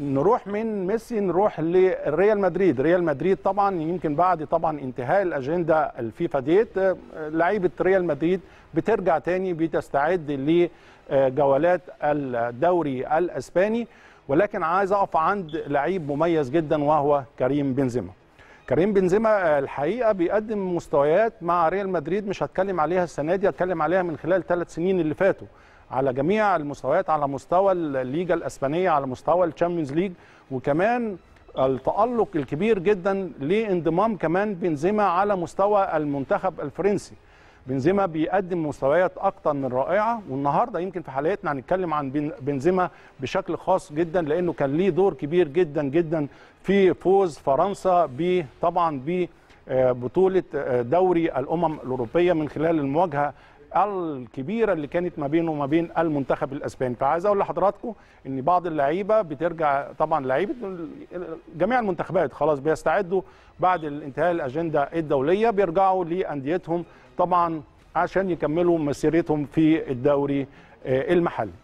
نروح من ميسي نروح لريال مدريد ريال مدريد طبعا يمكن بعد طبعا انتهاء الاجنده الفيفا ديت لعيبه ريال مدريد بترجع تاني بتستعد لجولات الدوري الاسباني ولكن عايز اقف عند لعيب مميز جدا وهو كريم بنزيما كريم بنزيما آه، الحقيقه بيقدم مستويات مع ريال مدريد مش هتكلم عليها السنه دي هتكلم عليها من خلال ثلاث سنين اللي فاتوا على جميع المستويات على مستوى الليجا الاسبانيه على مستوى الشامبيونز ليج وكمان التالق الكبير جدا لانضمام كمان بنزيما على مستوى المنتخب الفرنسي بنزيما بيقدم مستويات اكتر من رائعه والنهارده يمكن في حلقتنا هنتكلم عن بنزيما بشكل خاص جدا لانه كان ليه دور كبير جدا جدا في فوز فرنسا ب طبعا ب آه، بطوله آه، دوري الامم الاوروبيه من خلال المواجهه الكبيره اللي كانت ما بينه وما بين المنتخب الاسباني فعايز اقول لحضراتكم ان بعض اللعيبه بترجع طبعا لعيبه جميع المنتخبات خلاص بيستعدوا بعد انتهاء الاجنده الدوليه بيرجعوا لانديتهم طبعا عشان يكملوا مسيرتهم في الدوري آه، المحلي